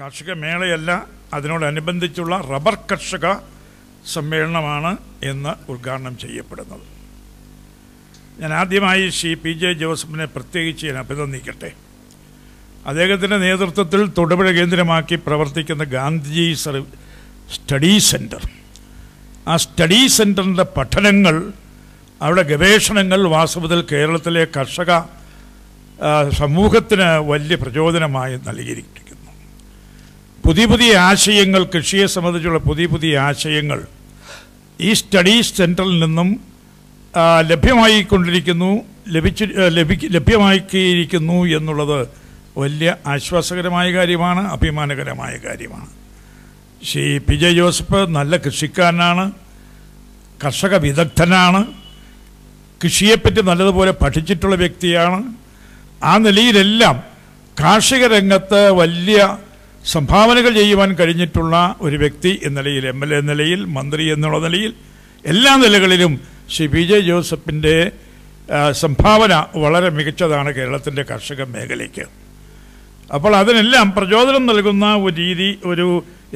കാർഷിക മേളയല്ല അതിനോടനുബന്ധിച്ചുള്ള റബ്ബർ കർഷക സമ്മേളനമാണ് എന്ന് ഉദ്ഘാടനം ചെയ്യപ്പെടുന്നത് ഞാൻ ആദ്യമായി ശ്രീ പി ജെ ജോസഫിനെ പ്രത്യേകിച്ച് ഞാൻ അഭിനന്ദിക്കട്ടെ അദ്ദേഹത്തിൻ്റെ നേതൃത്വത്തിൽ തൊടുപുഴ കേന്ദ്രമാക്കി പ്രവർത്തിക്കുന്ന ഗാന്ധിജി സ്റ്റഡി സെൻറ്റർ ആ സ്റ്റഡി സെൻറ്ററിൻ്റെ പഠനങ്ങൾ അവിടെ ഗവേഷണങ്ങൾ വാസ്തവത്തിൽ കേരളത്തിലെ കർഷക സമൂഹത്തിന് വലിയ പ്രചോദനമായി നൽകിയിരിക്കും പുതിയ പുതിയ ആശയങ്ങൾ കൃഷിയെ സംബന്ധിച്ചുള്ള പുതിയ പുതിയ ആശയങ്ങൾ ഈ സ്റ്റഡി സെൻറ്ററിൽ നിന്നും ലഭ്യമായിക്കൊണ്ടിരിക്കുന്നു ലഭിച്ചു ലഭിക്ക ലഭ്യമാക്കിയിരിക്കുന്നു എന്നുള്ളത് വലിയ ആശ്വാസകരമായ കാര്യമാണ് അഭിമാനകരമായ കാര്യമാണ് ശ്രീ പി ജെ ജോസഫ് നല്ല കൃഷിക്കാരനാണ് കർഷക വിദഗ്ധനാണ് കൃഷിയെപ്പറ്റി നല്ലതുപോലെ പഠിച്ചിട്ടുള്ള വ്യക്തിയാണ് ആ നിലയിലെല്ലാം കാർഷിക രംഗത്ത് വലിയ സംഭാവനകൾ ചെയ്യുവാൻ കഴിഞ്ഞിട്ടുള്ള ഒരു വ്യക്തി എന്ന നിലയിൽ എം എൽ എ നിലയിൽ മന്ത്രി എന്നുള്ള നിലയിൽ എല്ലാ നിലകളിലും ശ്രീ പി ജെ ജോസഫിൻ്റെ സംഭാവന വളരെ മികച്ചതാണ് കേരളത്തിൻ്റെ കർഷക മേഖലയ്ക്ക് അപ്പോൾ അതിനെല്ലാം പ്രചോദനം നൽകുന്ന ഒരു രീതി ഒരു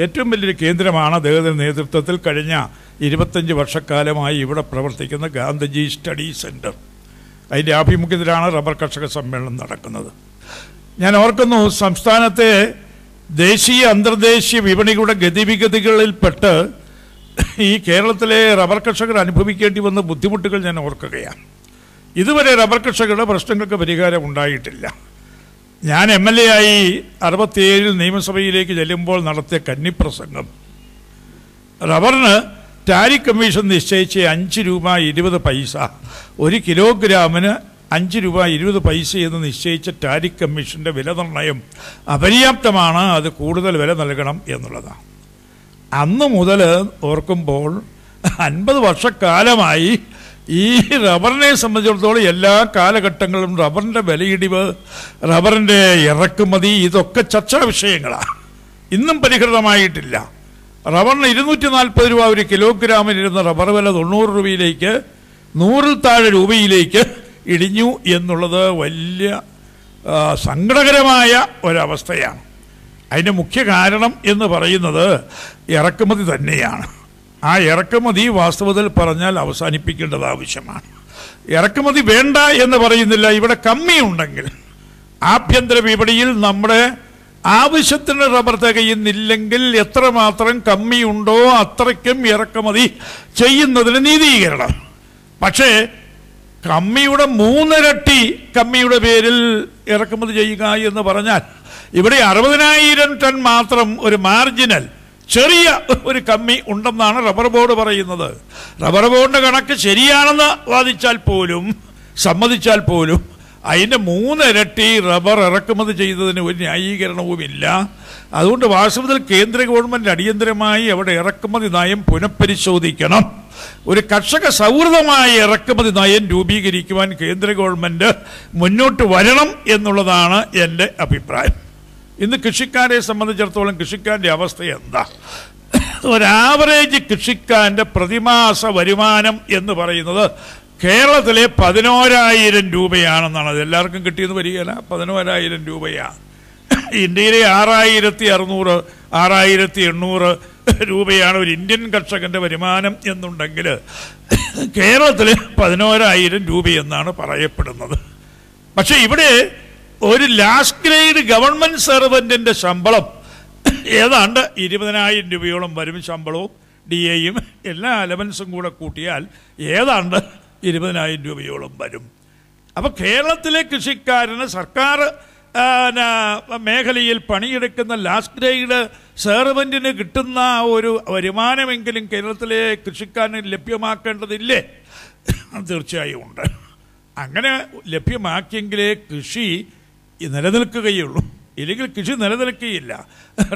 ഏറ്റവും വലിയൊരു കേന്ദ്രമാണ് അദ്ദേഹത്തിൻ്റെ നേതൃത്വത്തിൽ കഴിഞ്ഞ ഇരുപത്തഞ്ച് വർഷക്കാലമായി ഇവിടെ പ്രവർത്തിക്കുന്ന ഗാന്ധിജി സ്റ്റഡി സെൻ്റർ അതിൻ്റെ ആഭിമുഖ്യത്തിലാണ് റബ്ബർ കർഷക സമ്മേളനം നടക്കുന്നത് ഞാൻ ഓർക്കുന്നു സംസ്ഥാനത്തെ ദേശീയ അന്തർദേശീയ വിപണികളുടെ ഗതിവിഗതികളിൽപ്പെട്ട് ഈ കേരളത്തിലെ റബ്ബർ കർഷകർ അനുഭവിക്കേണ്ടി വന്ന ബുദ്ധിമുട്ടുകൾ ഞാൻ ഓർക്കുകയാണ് ഇതുവരെ റബ്ബർ കർഷകരുടെ പ്രശ്നങ്ങൾക്ക് പരിഹാരം ഉണ്ടായിട്ടില്ല ഞാൻ എം എൽ എ ആയി അറുപത്തിയേഴിൽ നിയമസഭയിലേക്ക് ചെല്ലുമ്പോൾ നടത്തിയ കന്നിപ്രസംഗം റബ്ബറിന് ടാരിഫ് കമ്മീഷൻ നിശ്ചയിച്ച അഞ്ച് രൂപ ഇരുപത് പൈസ ഒരു കിലോഗ്രാമിന് അഞ്ച് രൂപ ഇരുപത് പൈസ എന്ന് നിശ്ചയിച്ച ടാരിഫ് കമ്മീഷൻ്റെ വില നിർണ്ണയം അപര്യാപ്തമാണ് അത് കൂടുതൽ വില നൽകണം എന്നുള്ളതാണ് അന്ന് മുതൽ ഓർക്കുമ്പോൾ അൻപത് വർഷക്കാലമായി ഈ റബ്ബറിനെ സംബന്ധിച്ചിടത്തോളം എല്ലാ കാലഘട്ടങ്ങളിലും റബ്ബറിൻ്റെ വിലയിടിവ് റബ്ബറിൻ്റെ ഇറക്കുമതി ഇതൊക്കെ ചർച്ചാ വിഷയങ്ങളാണ് ഇന്നും പരിഹൃതമായിട്ടില്ല റബ്ബറിന് ഇരുന്നൂറ്റി നാൽപ്പത് രൂപ ഒരു കിലോഗ്രാമിൽ ഇരുന്ന റബ്ബർ വില തൊണ്ണൂറ് രൂപയിലേക്ക് നൂറിൽ താഴെ രൂപയിലേക്ക് ഇടിഞ്ഞു എന്നുള്ളത് വലിയ സങ്കടകരമായ ഒരവസ്ഥയാണ് അതിൻ്റെ മുഖ്യ കാരണം എന്ന് പറയുന്നത് ഇറക്കുമതി തന്നെയാണ് ആ ഇറക്കുമതി വാസ്തവത്തിൽ പറഞ്ഞാൽ അവസാനിപ്പിക്കേണ്ടത് ആവശ്യമാണ് ഇറക്കുമതി വേണ്ട എന്ന് പറയുന്നില്ല ഇവിടെ കമ്മിയുണ്ടെങ്കിൽ ആഭ്യന്തര വിപണിയിൽ നമ്മുടെ ആവശ്യത്തിന് റബ്ബർ തികയുന്നില്ലെങ്കിൽ എത്രമാത്രം കമ്മിയുണ്ടോ അത്രയ്ക്കും ഇറക്കുമതി ചെയ്യുന്നതിന് നീതീകരണം പക്ഷേ കമ്മിയുടെ മൂന്നിരട്ടി കമ്മിയുടെ പേരിൽ ഇറക്കുമതി ചെയ്യുക എന്ന് പറഞ്ഞാൽ ഇവിടെ അറുപതിനായിരം ടൺ മാത്രം ഒരു മാർജിനൽ ചെറിയ ഒരു കമ്മി ഉണ്ടെന്നാണ് റബ്ബർ ബോർഡ് പറയുന്നത് റബ്ബർ ബോർഡിൻ്റെ കണക്ക് ശരിയാണെന്ന് വാദിച്ചാൽ പോലും സമ്മതിച്ചാൽ പോലും അതിൻ്റെ മൂന്നിരട്ടി റബ്ബർ ഇറക്കുമതി ചെയ്തതിന് ഒരു ന്യായീകരണവുമില്ല അതുകൊണ്ട് വാസ്തവത്തിൽ കേന്ദ്ര ഗവൺമെൻറ് അടിയന്തരമായി അവിടെ ഇറക്കുമതി നയം പുനഃപരിശോധിക്കണം ഒരു കർഷക സൗഹൃദമായ ഇറക്കുമതി നയം രൂപീകരിക്കുവാൻ കേന്ദ്ര ഗവൺമെൻറ് മുന്നോട്ട് വരണം എന്നുള്ളതാണ് എൻ്റെ അഭിപ്രായം ഇന്ന് കൃഷിക്കാരെ സംബന്ധിച്ചിടത്തോളം കൃഷിക്കാരൻ്റെ അവസ്ഥ എന്താ ഒരു ആവറേജ് കൃഷിക്കാരൻ്റെ പ്രതിമാസ വരുമാനം എന്ന് പറയുന്നത് കേരളത്തിലെ പതിനോരായിരം രൂപയാണെന്നാണ് അത് എല്ലാവർക്കും കിട്ടിയെന്ന് വരികയല്ല പതിനോരായിരം രൂപയാണ് ഇന്ത്യയിലെ ആറായിരത്തി അറുന്നൂറ് ആറായിരത്തി എണ്ണൂറ് രൂപയാണ് ഒരു ഇന്ത്യൻ കർഷകൻ്റെ വരുമാനം എന്നുണ്ടെങ്കിൽ കേരളത്തിൽ പതിനോരായിരം രൂപയെന്നാണ് പറയപ്പെടുന്നത് പക്ഷേ ഇവിടെ ഒരു ലാസ്റ്റ് ഗ്രേഡ് ഗവൺമെൻറ് സെർവൻറ്റിൻ്റെ ശമ്പളം ഏതാണ്ട് ഇരുപതിനായിരം രൂപയോളം വരും ശമ്പളവും ഡി എയും എല്ലാ അലവൻസും കൂടെ കൂട്ടിയാൽ ഏതാണ്ട് ഇരുപതിനായിരം രൂപയോളം വരും അപ്പോൾ കേരളത്തിലെ കൃഷിക്കാരന് സർക്കാർ മേഖലയിൽ പണിയെടുക്കുന്ന ലാസ്റ്റ് ഗ്രേഡ് സെർവൻറ്റിന് കിട്ടുന്ന ഒരു വരുമാനമെങ്കിലും കേരളത്തിലെ കൃഷിക്കാരന് ലഭ്യമാക്കേണ്ടതില്ലേ തീർച്ചയായും ഉണ്ട് അങ്ങനെ ലഭ്യമാക്കിയെങ്കിലേ കൃഷി നിലനിൽക്കുകയുള്ളൂ ഇല്ലെങ്കിൽ കൃഷി നിലനിൽക്കുകയില്ല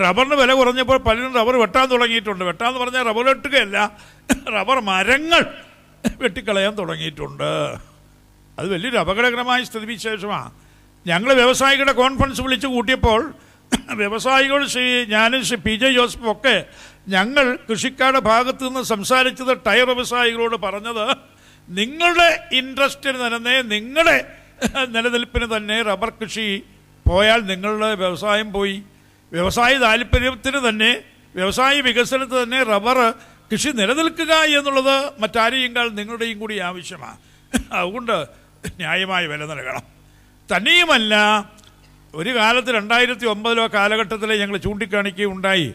റബ്ബറിന് വില കുറഞ്ഞപ്പോൾ പലരും റബ്ബർ വെട്ടാൻ തുടങ്ങിയിട്ടുണ്ട് വെട്ടാന്ന് പറഞ്ഞാൽ റബ്ബർ വെട്ടുകയല്ല റബ്ബർ മരങ്ങൾ വെട്ടിക്കളയാൻ തുടങ്ങിയിട്ടുണ്ട് അത് വലിയൊരു അപകടകരമായ വിശേഷമാണ് ഞങ്ങൾ വ്യവസായികളുടെ കോൺഫറൻസ് വിളിച്ചു കൂട്ടിയപ്പോൾ വ്യവസായികൾ ശ്രീ ഞാനും ശ്രീ പി ജെ ജോസഫും ഒക്കെ ഞങ്ങൾ കൃഷിക്കാരുടെ ഭാഗത്തു നിന്ന് സംസാരിച്ചത് ടയർ വ്യവസായികളോട് പറഞ്ഞത് നിങ്ങളുടെ ഇൻട്രസ്റ്റിന് തന്നെ നിങ്ങളുടെ നിലനിൽപ്പിന് തന്നെ റബ്ബർ കൃഷി പോയാൽ നിങ്ങളുടെ വ്യവസായം പോയി വ്യവസായ താല്പര്യത്തിന് തന്നെ വ്യവസായ വികസനത്തിന് തന്നെ റബ്ബർ കൃഷി നിലനിൽക്കുക എന്നുള്ളത് മറ്റാരെയേക്കാൾ നിങ്ങളുടെയും കൂടി ആവശ്യമാണ് അതുകൊണ്ട് ന്യായമായ വില നൽകണം തന്നെയുമല്ല ഒരു കാലത്ത് രണ്ടായിരത്തി ഒമ്പതിലോ കാലഘട്ടത്തിലെ ഞങ്ങൾ ചൂണ്ടിക്കാണിക്കുകയുണ്ടായി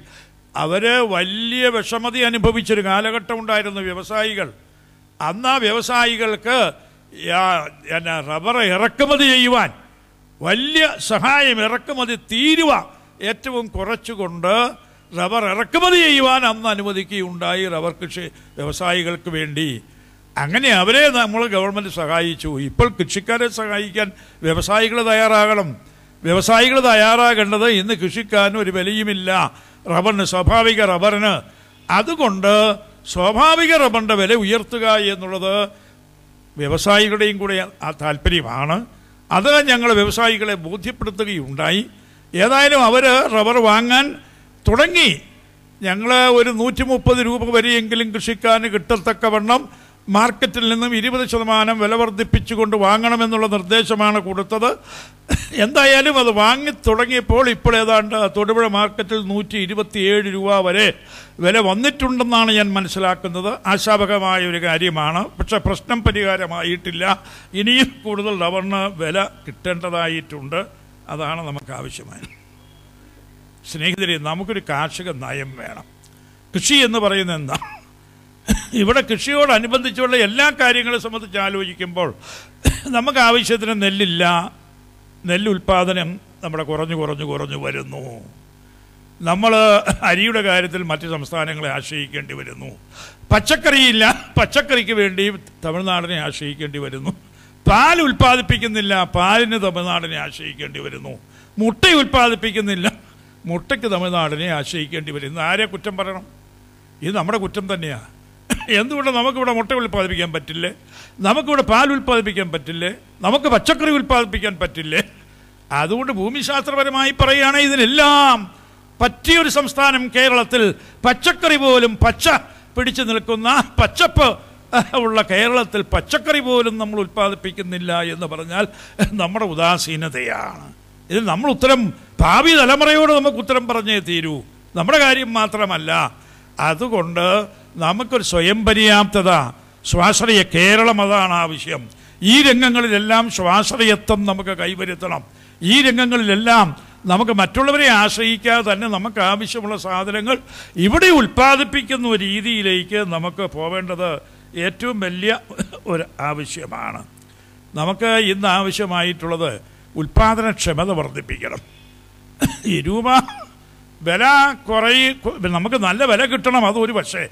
അവർ വലിയ വിഷമതി അനുഭവിച്ചൊരു കാലഘട്ടം ഉണ്ടായിരുന്നു വ്യവസായികൾ അന്ന് ആ വ്യവസായികൾക്ക് എന്നാ റബ്ബർ ഇറക്കുമതി ചെയ്യുവാൻ വലിയ സഹായം ഇറക്കുമതി തീരുവ ഏറ്റവും കുറച്ചുകൊണ്ട് റബ്ബർ ഇറക്കുമതി ചെയ്യുവാൻ അന്ന് അനുവദിക്കുകയുണ്ടായി റബ്ബർ കൃഷി വ്യവസായികൾക്ക് വേണ്ടി അങ്ങനെ അവരെ നമ്മൾ ഗവൺമെൻറ് സഹായിച്ചു ഇപ്പോൾ കൃഷിക്കാരെ സഹായിക്കാൻ വ്യവസായികൾ തയ്യാറാകണം വ്യവസായികൾ തയ്യാറാകേണ്ടത് ഇന്ന് കൃഷിക്കാരന് ഒരു വിലയുമില്ല റബ്ബറിന് സ്വാഭാവിക റബ്ബറിന് അതുകൊണ്ട് സ്വാഭാവിക റബ്ബറിൻ്റെ വില ഉയർത്തുക എന്നുള്ളത് വ്യവസായികളുടെയും കൂടെ ആ താല്പര്യമാണ് അത് ഞങ്ങൾ വ്യവസായികളെ ബോധ്യപ്പെടുത്തുകയുണ്ടായി ഏതായാലും അവർ റബ്ബർ വാങ്ങാൻ തുടങ്ങി ഞങ്ങൾ ഒരു നൂറ്റി മുപ്പത് രൂപ വരെയെങ്കിലും കൃഷിക്കാരന് വണ്ണം മാർക്കറ്റിൽ നിന്നും ഇരുപത് ശതമാനം വില വർദ്ധിപ്പിച്ചുകൊണ്ട് വാങ്ങണമെന്നുള്ള നിർദ്ദേശമാണ് കൊടുത്തത് എന്തായാലും അത് വാങ്ങി തുടങ്ങിയപ്പോൾ ഇപ്പോൾ ഏതാണ്ട് തൊടുപുഴ മാർക്കറ്റിൽ നൂറ്റി ഇരുപത്തിയേഴ് രൂപ വരെ വില വന്നിട്ടുണ്ടെന്നാണ് ഞാൻ മനസ്സിലാക്കുന്നത് ആശാപകമായ ഒരു കാര്യമാണ് പക്ഷെ പ്രശ്നം പരിഹാരമായിട്ടില്ല ഇനിയും കൂടുതൽ റബ്ബറിന് വില കിട്ടേണ്ടതായിട്ടുണ്ട് അതാണ് നമുക്ക് ആവശ്യമായത് സ്നേഹിതരെ നമുക്കൊരു കാർഷിക നയം വേണം കൃഷി എന്ന് പറയുന്നത് എന്താ ഇവിടെ കൃഷിയോടനുബന്ധിച്ചുള്ള എല്ലാ കാര്യങ്ങളെ സംബന്ധിച്ച് ആലോചിക്കുമ്പോൾ നമുക്ക് ആവശ്യത്തിന് നെല്ലില്ല നെല്ല് ഉൽപ്പാദനം നമ്മുടെ കുറഞ്ഞു കുറഞ്ഞു കുറഞ്ഞു വരുന്നു നമ്മൾ അരിയുടെ കാര്യത്തിൽ മറ്റ് സംസ്ഥാനങ്ങളെ ആശ്രയിക്കേണ്ടി വരുന്നു പച്ചക്കറിയില്ല പച്ചക്കറിക്ക് വേണ്ടി തമിഴ്നാടിനെ ആശ്രയിക്കേണ്ടി വരുന്നു പാൽ ഉൽപ്പാദിപ്പിക്കുന്നില്ല പാലിന് തമിഴ്നാടിനെ ആശ്രയിക്കേണ്ടി വരുന്നു മുട്ട ഉൽപ്പാദിപ്പിക്കുന്നില്ല മുട്ടയ്ക്ക് തമിഴ്നാടിനെ ആശ്രയിക്കേണ്ടി വരും ഇന്ന് ആരെ കുറ്റം പറയണം ഇത് നമ്മുടെ കുറ്റം തന്നെയാണ് എന്തുകൊണ്ട് നമുക്കിവിടെ മുട്ട ഉൽപ്പാദിപ്പിക്കാൻ പറ്റില്ലേ നമുക്കിവിടെ പാൽ ഉൽപ്പാദിപ്പിക്കാൻ പറ്റില്ലേ നമുക്ക് പച്ചക്കറി ഉൽപ്പാദിപ്പിക്കാൻ പറ്റില്ലേ അതുകൊണ്ട് ഭൂമിശാസ്ത്രപരമായി പറയുകയാണെങ്കിൽ ഇതിനെല്ലാം പറ്റിയൊരു സംസ്ഥാനം കേരളത്തിൽ പച്ചക്കറി പോലും പച്ച പിടിച്ചു നിൽക്കുന്ന പച്ചപ്പ് ഉള്ള കേരളത്തിൽ പച്ചക്കറി പോലും നമ്മൾ ഉൽപ്പാദിപ്പിക്കുന്നില്ല എന്ന് പറഞ്ഞാൽ നമ്മുടെ ഉദാസീനതയാണ് ഇത് നമ്മൾ ഉത്തരം ഭാവി തലമുറയോട് നമുക്ക് ഉത്തരം പറഞ്ഞേ തീരൂ നമ്മുടെ കാര്യം മാത്രമല്ല അതുകൊണ്ട് നമുക്കൊരു സ്വയം പര്യാപ്തത സ്വാശ്രയ കേരളം അതാണ് ആവശ്യം ഈ രംഗങ്ങളിലെല്ലാം സ്വാശ്രയത്വം നമുക്ക് കൈവരുത്തണം ഈ രംഗങ്ങളിലെല്ലാം നമുക്ക് മറ്റുള്ളവരെ ആശ്രയിക്കാതെ തന്നെ നമുക്ക് ആവശ്യമുള്ള സാധനങ്ങൾ ഇവിടെ ഉൽപ്പാദിപ്പിക്കുന്ന രീതിയിലേക്ക് നമുക്ക് പോവേണ്ടത് ഏറ്റവും വലിയ ഒരു ആവശ്യമാണ് നമുക്ക് ഇന്ന് ആവശ്യമായിട്ടുള്ളത് ഉൽപാദനക്ഷമത വർദ്ധിപ്പിക്കണം ഈ രൂപ വില കുറയി നമുക്ക് നല്ല വില കിട്ടണം അതൊരു പക്ഷേ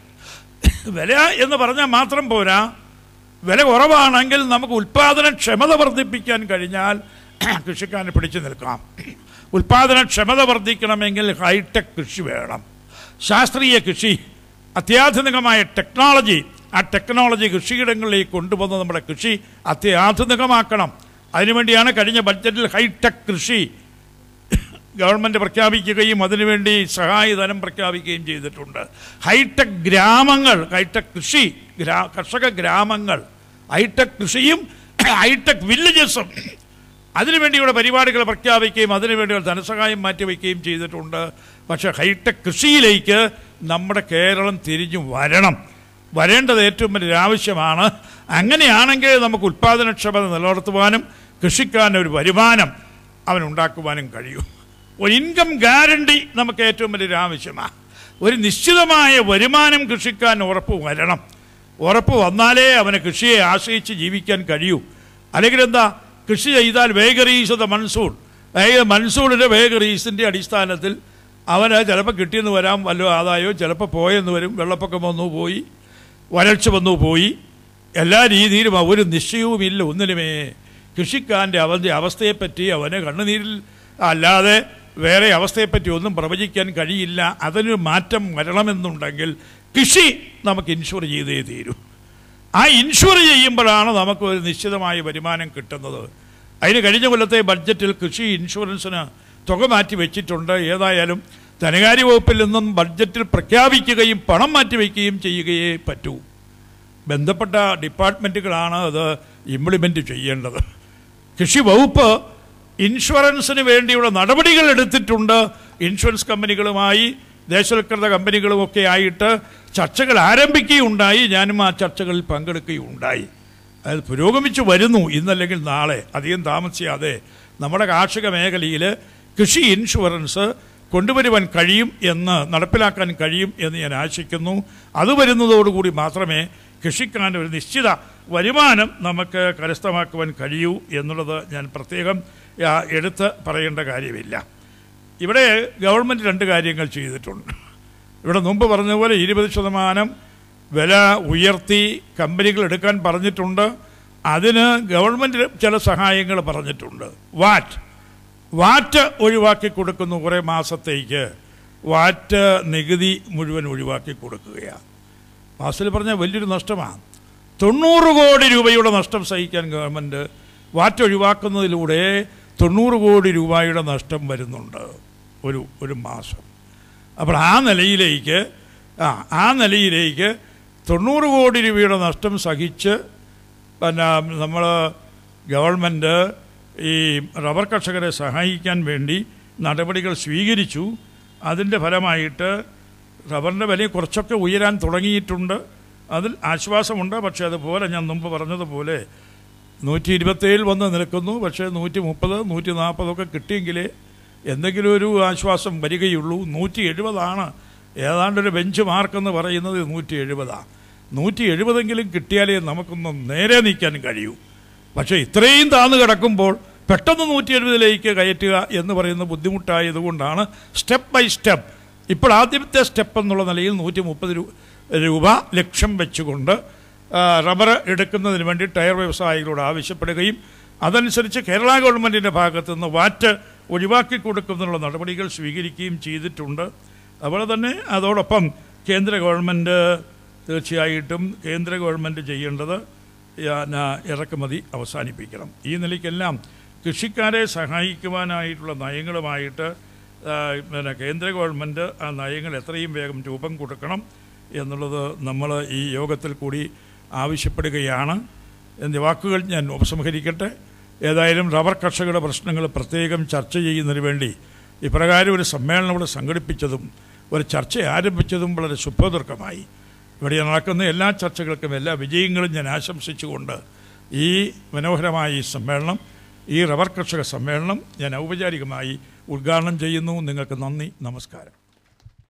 വില എന്ന് പറഞ്ഞാൽ മാത്രം പോരാ വില കുറവാണെങ്കിൽ നമുക്ക് ഉൽപാദനക്ഷമത വർദ്ധിപ്പിക്കാൻ കഴിഞ്ഞാൽ കൃഷിക്കാരനെ പിടിച്ചു നിൽക്കാം ഉൽപാദനക്ഷമത വർദ്ധിക്കണമെങ്കിൽ ഹൈടെക് കൃഷി വേണം ശാസ്ത്രീയ കൃഷി അത്യാധുനികമായ ടെക്നോളജി ആ ടെക്നോളജി കൃഷിയിടങ്ങളിലേക്ക് കൊണ്ടുവന്ന് നമ്മുടെ കൃഷി അത്യാധുനികമാക്കണം അതിനുവേണ്ടിയാണ് കഴിഞ്ഞ ബഡ്ജറ്റിൽ ഹൈടെക് കൃഷി ഗവൺമെൻറ് പ്രഖ്യാപിക്കുകയും അതിനുവേണ്ടി സഹായധനം പ്രഖ്യാപിക്കുകയും ചെയ്തിട്ടുണ്ട് ഹൈടെക് ഗ്രാമങ്ങൾ ഹൈടെക് കൃഷി ഗ്രാ കർഷക ഗ്രാമങ്ങൾ ഹൈടെക് കൃഷിയും ഹൈടെക് വില്ലേജസും അതിനുവേണ്ടിയുള്ള പരിപാടികൾ പ്രഖ്യാപിക്കുകയും അതിനുവേണ്ടിയുള്ള ധനസഹായം മാറ്റിവെക്കുകയും ചെയ്തിട്ടുണ്ട് പക്ഷേ ഹൈടെക് കൃഷിയിലേക്ക് നമ്മുടെ കേരളം തിരിഞ്ഞു വരണം വരേണ്ടത് ഏറ്റവും വലിയ ആവശ്യമാണ് അങ്ങനെയാണെങ്കിൽ നമുക്ക് ഉൽപ്പാദനക്ഷമത നിലനിർത്തുവാനും കൃഷിക്കാരൻ ഒരു വരുമാനം അവനുണ്ടാക്കുവാനും കഴിയും ഒരു ഇൻകം ഗ്യാരണ്ടി നമുക്ക് ഏറ്റവും വലിയൊരു ആവശ്യമാണ് ഒരു നിശ്ചിതമായ വരുമാനം കൃഷിക്കാൻ ഉറപ്പ് വരണം ഉറപ്പ് വന്നാലേ അവന് കൃഷിയെ ആശ്രയിച്ച് ജീവിക്കാൻ കഴിയൂ അല്ലെങ്കിൽ എന്താ കൃഷി ചെയ്താൽ വേഗറീസ് മൺസൂൺ അതായത് മൺസൂണിൻ്റെ വേഗറീസിൻ്റെ അടിസ്ഥാനത്തിൽ അവന് ചിലപ്പോൾ കിട്ടിയെന്ന് വരാം വല്ല ആദായോ ചിലപ്പോൾ പോയെന്ന് വരും വെള്ളപ്പൊക്കം വന്നു പോയി വരൾച്ച വന്നു പോയി എല്ലാ രീതിയിലും ഒരു നിശ്ചയവുമില്ല ഒന്നിലുമേ കൃഷിക്കാരൻ്റെ അവൻ്റെ അവസ്ഥയെപ്പറ്റി അവന് കണ്ണുനീരിൽ അല്ലാതെ വേറെ അവസ്ഥയെപ്പറ്റി ഒന്നും പ്രവചിക്കാൻ കഴിയില്ല അതിനൊരു മാറ്റം വരണമെന്നുണ്ടെങ്കിൽ കൃഷി നമുക്ക് ഇൻഷുർ ചെയ്തേ തീരൂ ആ ഇൻഷുർ ചെയ്യുമ്പോഴാണ് നമുക്ക് ഒരു നിശ്ചിതമായ വരുമാനം കിട്ടുന്നത് അതിന് കഴിഞ്ഞ കൊല്ലത്തെ ബഡ്ജറ്റിൽ കൃഷി ഇൻഷുറൻസിന് തുക മാറ്റി വെച്ചിട്ടുണ്ട് ഏതായാലും ധനകാര്യ വകുപ്പിൽ നിന്നും ബഡ്ജറ്റിൽ പ്രഖ്യാപിക്കുകയും പണം മാറ്റിവെക്കുകയും ചെയ്യുകയേ പറ്റൂ ബന്ധപ്പെട്ട ഡിപ്പാർട്ട്മെൻറ്റുകളാണ് അത് ഇംപ്ലിമെൻറ്റ് ചെയ്യേണ്ടത് കൃഷി വകുപ്പ് ഇൻഷുറൻസിന് വേണ്ടിയുള്ള നടപടികൾ എടുത്തിട്ടുണ്ട് ഇൻഷുറൻസ് കമ്പനികളുമായി ദേശവൽകൃത കമ്പനികളുമൊക്കെ ആയിട്ട് ചർച്ചകൾ ആരംഭിക്കുകയുണ്ടായി ഞാനും ആ ചർച്ചകളിൽ പങ്കെടുക്കുകയുണ്ടായി അത് പുരോഗമിച്ചു വരുന്നു ഇന്നല്ലെങ്കിൽ നാളെ അധികം താമസിയാതെ നമ്മുടെ കാർഷിക മേഖലയിൽ കൃഷി ഇൻഷുറൻസ് കൊണ്ടുവരുവാൻ കഴിയും എന്ന് നടപ്പിലാക്കാൻ കഴിയും എന്ന് ഞാൻ ആശിക്കുന്നു അത് വരുന്നതോടുകൂടി മാത്രമേ കൃഷിക്കാരൻ്റെ ഒരു നിശ്ചിത വരുമാനം നമുക്ക് കരസ്ഥമാക്കുവാൻ കഴിയൂ എന്നുള്ളത് ഞാൻ പ്രത്യേകം എടുത്ത് പറയേണ്ട കാര്യമില്ല ഇവിടെ ഗവൺമെൻറ് രണ്ട് കാര്യങ്ങൾ ചെയ്തിട്ടുണ്ട് ഇവിടെ മുമ്പ് പറഞ്ഞതുപോലെ ഇരുപത് ശതമാനം വില ഉയർത്തി കമ്പനികൾ എടുക്കാൻ പറഞ്ഞിട്ടുണ്ട് അതിന് ഗവൺമെൻറ് ചില സഹായങ്ങൾ പറഞ്ഞിട്ടുണ്ട് വാറ്റ് വാറ്റ് ഒഴിവാക്കി കൊടുക്കുന്നു കുറേ മാസത്തേക്ക് വാറ്റ് നികുതി മുഴുവൻ ഒഴിവാക്കി കൊടുക്കുകയാണ് മാസത്തിൽ പറഞ്ഞാൽ വലിയൊരു നഷ്ടമാണ് തൊണ്ണൂറ് കോടി രൂപയുടെ നഷ്ടം സഹിക്കാൻ ഗവൺമെൻറ് വാറ്റ് ഒഴിവാക്കുന്നതിലൂടെ തൊണ്ണൂറ് കോടി രൂപയുടെ നഷ്ടം വരുന്നുണ്ട് ഒരു ഒരു മാസം അപ്പോൾ ആ നിലയിലേക്ക് ആ ആ നിലയിലേക്ക് തൊണ്ണൂറ് കോടി രൂപയുടെ നഷ്ടം സഹിച്ച് പിന്നെ നമ്മൾ ഗവൺമെൻറ് ഈ റബ്ബർ കർഷകരെ സഹായിക്കാൻ വേണ്ടി നടപടികൾ സ്വീകരിച്ചു അതിൻ്റെ ഫലമായിട്ട് റബ്ബറിൻ്റെ വില കുറച്ചൊക്കെ ഉയരാൻ തുടങ്ങിയിട്ടുണ്ട് അതിൽ ആശ്വാസമുണ്ട് പക്ഷേ അതുപോലെ ഞാൻ മുമ്പ് പറഞ്ഞതുപോലെ നൂറ്റി ഇരുപത്തേഴിൽ വന്ന് നിൽക്കുന്നു പക്ഷേ നൂറ്റി മുപ്പത് നൂറ്റി നാൽപ്പതൊക്കെ കിട്ടിയെങ്കിലേ എന്തെങ്കിലും ഒരു ആശ്വാസം വരികയുള്ളൂ നൂറ്റി എഴുപതാണ് ഏതാണ്ടൊരു ബെഞ്ച് മാർക്കെന്ന് പറയുന്നത് നൂറ്റി എഴുപതാണ് നൂറ്റി എഴുപതെങ്കിലും കിട്ടിയാലേ നമുക്കൊന്ന് നേരെ നീക്കാൻ കഴിയൂ പക്ഷേ ഇത്രയും താന്ന് കിടക്കുമ്പോൾ പെട്ടെന്ന് നൂറ്റി എഴുപതിലേക്ക് കയറ്റുക എന്ന് പറയുന്ന ബുദ്ധിമുട്ടായതുകൊണ്ടാണ് സ്റ്റെപ്പ് ബൈ സ്റ്റെപ്പ് ഇപ്പോൾ ആദ്യത്തെ സ്റ്റെപ്പ് എന്നുള്ള നിലയിൽ നൂറ്റി മുപ്പത് രൂപ ലക്ഷ്യം വെച്ചുകൊണ്ട് റബ്ബർ എടുക്കുന്നതിന് വേണ്ടി ടയർ വ്യവസായികളോട് ആവശ്യപ്പെടുകയും അതനുസരിച്ച് കേരള ഗവൺമെൻറ്റിൻ്റെ ഭാഗത്തു നിന്ന് വാറ്റ് ഒഴിവാക്കി കൊടുക്കുന്നതിനുള്ള നടപടികൾ സ്വീകരിക്കുകയും ചെയ്തിട്ടുണ്ട് അതുപോലെ തന്നെ അതോടൊപ്പം കേന്ദ്ര ഗവൺമെൻറ് തീർച്ചയായിട്ടും കേന്ദ്ര ഗവൺമെൻറ് ചെയ്യേണ്ടത് ഇറക്കുമതി അവസാനിപ്പിക്കണം ഈ നിലയ്ക്കെല്ലാം കൃഷിക്കാരെ സഹായിക്കുവാനായിട്ടുള്ള നയങ്ങളുമായിട്ട് പിന്നെ കേന്ദ്ര ഗവൺമെൻറ് ആ നയങ്ങൾ എത്രയും വേഗം രൂപം കൊടുക്കണം എന്നുള്ളത് നമ്മൾ ഈ യോഗത്തിൽ കൂടി ആവശ്യപ്പെടുകയാണ് എന്നീ വാക്കുകൾ ഞാൻ ഉപസംഹരിക്കട്ടെ ഏതായാലും റബ്ബർ കർഷകരുടെ പ്രശ്നങ്ങൾ പ്രത്യേകം ചർച്ച ചെയ്യുന്നതിന് വേണ്ടി ഇപ്രകാരം ഒരു സമ്മേളനം ഇവിടെ സംഘടിപ്പിച്ചതും ഒരു ചർച്ച ആരംഭിച്ചതും വളരെ സുപ്രദുർഗമായി ഇവിടെ നടക്കുന്ന എല്ലാ ചർച്ചകൾക്കും എല്ലാ വിജയങ്ങളും ഞാൻ ആശംസിച്ചുകൊണ്ട് ഈ മനോഹരമായ ഈ സമ്മേളനം ഈ റബ്ബർ കർഷക സമ്മേളനം ഞാൻ ഔപചാരികമായി ഉദ്ഘാടനം ചെയ്യുന്നു നിങ്ങൾക്ക് നന്ദി നമസ്കാരം